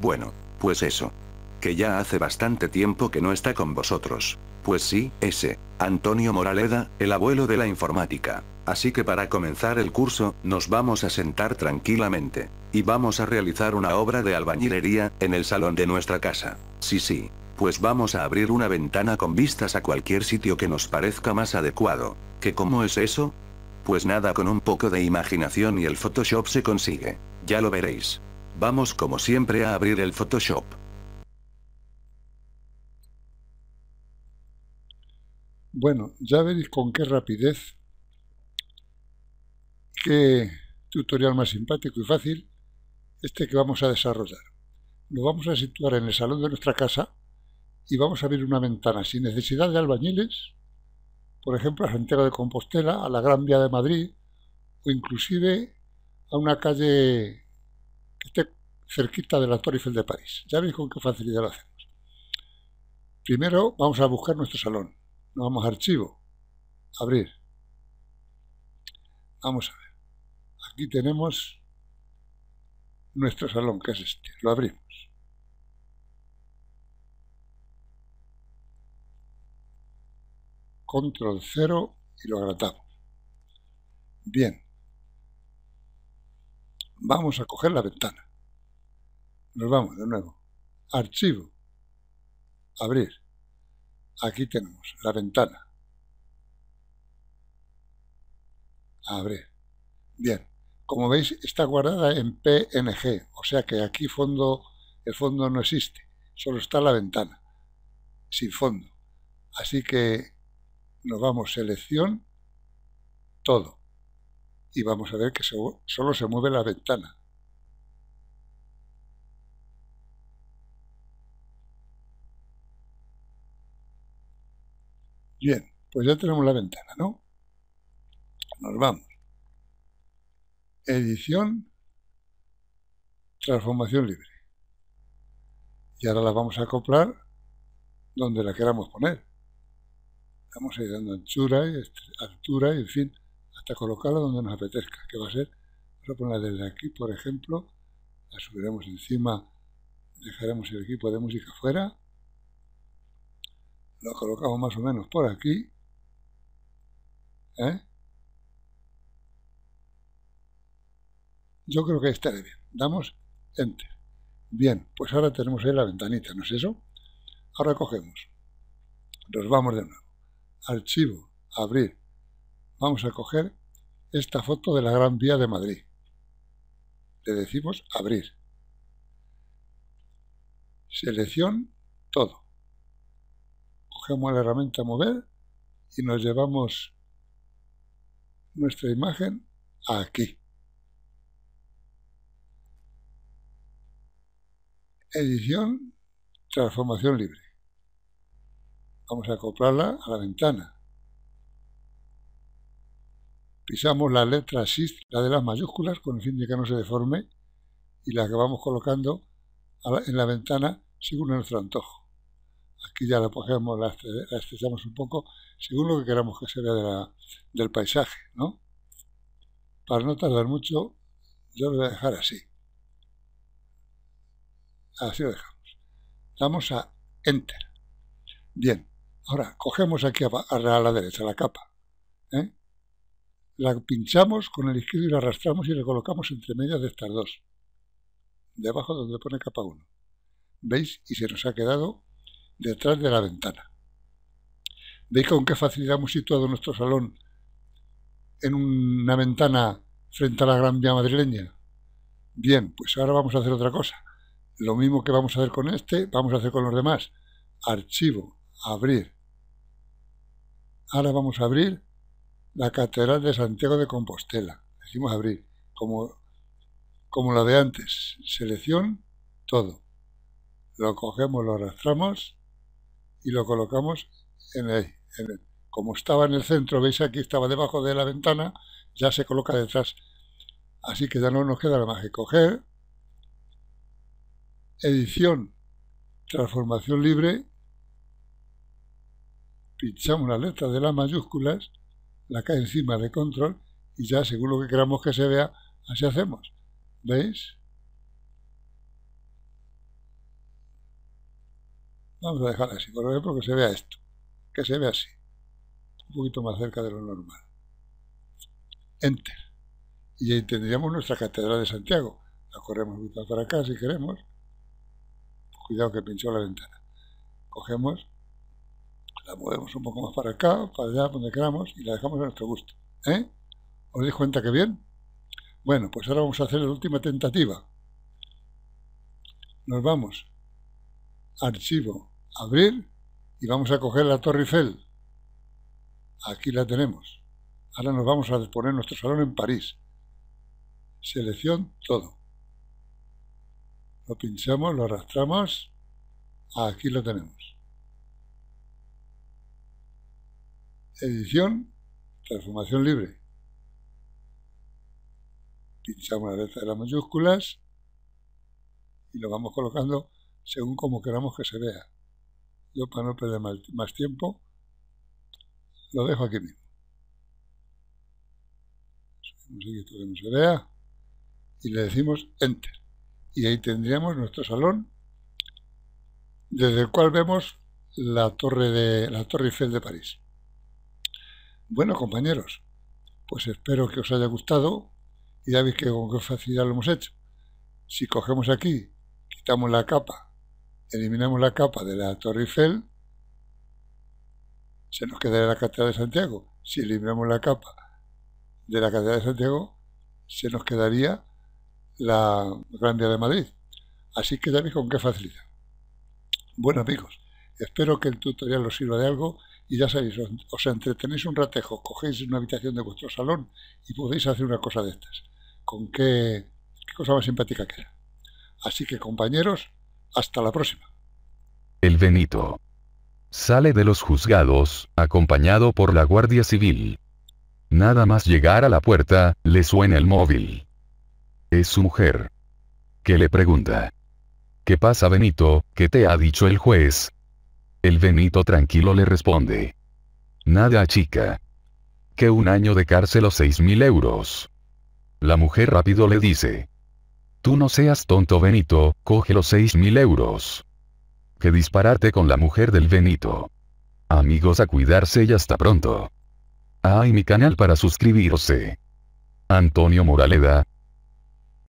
Bueno, pues eso. Que ya hace bastante tiempo que no está con vosotros. Pues sí, ese, Antonio Moraleda, el abuelo de la informática. Así que para comenzar el curso, nos vamos a sentar tranquilamente. Y vamos a realizar una obra de albañilería, en el salón de nuestra casa. Sí, sí. Pues vamos a abrir una ventana con vistas a cualquier sitio que nos parezca más adecuado. ¿Que cómo es eso? Pues nada, con un poco de imaginación y el Photoshop se consigue. Ya lo veréis. Vamos como siempre a abrir el Photoshop. Bueno, ya veréis con qué rapidez, qué tutorial más simpático y fácil este que vamos a desarrollar. Lo vamos a situar en el salón de nuestra casa y vamos a abrir una ventana sin necesidad de albañiles, por ejemplo a Santiago de Compostela, a la Gran Vía de Madrid o inclusive a una calle que esté cerquita de la Torre Eiffel de París. Ya veis con qué facilidad lo hacemos. Primero vamos a buscar nuestro salón. Nos vamos a archivo, abrir. Vamos a ver. Aquí tenemos nuestro salón, que es este. Lo abrimos. Control 0 y lo agratamos. Bien, Vamos a coger la ventana. Nos vamos de nuevo. Archivo. Abrir. Aquí tenemos la ventana. Abrir. Bien. Como veis, está guardada en PNG, o sea que aquí fondo, el fondo no existe, solo está la ventana, sin fondo. Así que nos vamos selección, todo y vamos a ver que solo se mueve la ventana. Bien, pues ya tenemos la ventana, ¿no? Nos vamos. Edición, transformación libre. Y ahora la vamos a acoplar donde la queramos poner. Vamos a ir dando anchura y altura y en fin hasta colocarla donde nos apetezca, que va a ser, vamos a ponerla desde aquí, por ejemplo, la subiremos encima, dejaremos el equipo de música fuera, lo colocamos más o menos por aquí, ¿eh? Yo creo que estará bien. Damos Enter. Bien, pues ahora tenemos ahí la ventanita, ¿no es eso? Ahora cogemos. Nos vamos de nuevo. Archivo, abrir, vamos a coger esta foto de la Gran Vía de Madrid. Le decimos abrir. Selección todo. Cogemos la herramienta mover y nos llevamos nuestra imagen aquí. Edición, transformación libre. Vamos a acoplarla a la ventana. Pisamos la letra SIS, la de las mayúsculas, con el fin de que no se deforme, y la vamos colocando en la ventana según nuestro antojo. Aquí ya la cogemos, este, la estrechamos un poco, según lo que queramos que se vea del paisaje, ¿no? Para no tardar mucho, yo lo voy a dejar así. Así lo dejamos. Damos a Enter. Bien, ahora cogemos aquí a, a la derecha la capa. ¿eh? la pinchamos con el izquierdo y la arrastramos y la colocamos entre medias de estas dos, debajo donde pone capa 1. ¿Veis? Y se nos ha quedado detrás de la ventana. ¿Veis con qué facilidad hemos situado nuestro salón en una ventana frente a la Gran Vía madrileña? Bien, pues ahora vamos a hacer otra cosa. Lo mismo que vamos a hacer con este, vamos a hacer con los demás. Archivo, abrir. Ahora vamos a abrir la Catedral de Santiago de Compostela. Decimos abrir, como, como la de antes. Selección, todo. Lo cogemos, lo arrastramos y lo colocamos en el, como estaba en el centro, veis aquí estaba debajo de la ventana, ya se coloca detrás. Así que ya no nos queda nada más que coger, edición, transformación libre, pinchamos la letra de las mayúsculas la cae encima de control y ya según lo que queramos que se vea, así hacemos. ¿Veis? Vamos a dejar así, por ejemplo, que se vea esto, que se vea así, un poquito más cerca de lo normal. Enter. Y ahí tendríamos nuestra Catedral de Santiago. La corremos un poquito para acá si queremos. Cuidado que pinchó la ventana. Cogemos la movemos un poco más para acá, para allá, donde queramos, y la dejamos a nuestro gusto. ¿Eh? ¿Os dais cuenta que bien? Bueno, pues ahora vamos a hacer la última tentativa. Nos vamos. Archivo, abrir, y vamos a coger la Torre Eiffel. Aquí la tenemos. Ahora nos vamos a poner nuestro salón en París. Selección, todo. Lo pinchamos, lo arrastramos. Aquí lo tenemos. edición Transformación Libre. Pinchamos la letra de las mayúsculas y lo vamos colocando según como queramos que se vea. Yo para no perder más tiempo, lo dejo aquí mismo. Esto que no se vea y le decimos Enter. Y ahí tendríamos nuestro salón desde el cual vemos la torre, de, la torre Eiffel de París. Bueno, compañeros, pues espero que os haya gustado y ya veis que con qué facilidad lo hemos hecho. Si cogemos aquí, quitamos la capa, eliminamos la capa de la Torre Eiffel, se nos quedaría la Catedral de Santiago. Si eliminamos la capa de la Catedral de Santiago, se nos quedaría la Gran Vía de Madrid. Así que ya veis con qué facilidad. Bueno amigos, espero que el tutorial os sirva de algo y ya sabéis, os entretenéis un ratejo, cogéis una habitación de vuestro salón y podéis hacer una cosa de estas. Con qué, qué cosa más simpática que era. Así que compañeros, hasta la próxima. El Benito sale de los juzgados, acompañado por la Guardia Civil. Nada más llegar a la puerta, le suena el móvil. Es su mujer. Que le pregunta. ¿Qué pasa Benito? ¿Qué te ha dicho el juez? El Benito tranquilo le responde. Nada chica. Que un año de cárcel o seis mil euros. La mujer rápido le dice. Tú no seas tonto Benito, coge los seis mil euros. Que dispararte con la mujer del Benito. Amigos a cuidarse y hasta pronto. Ay, mi canal para suscribirse. Antonio Moraleda,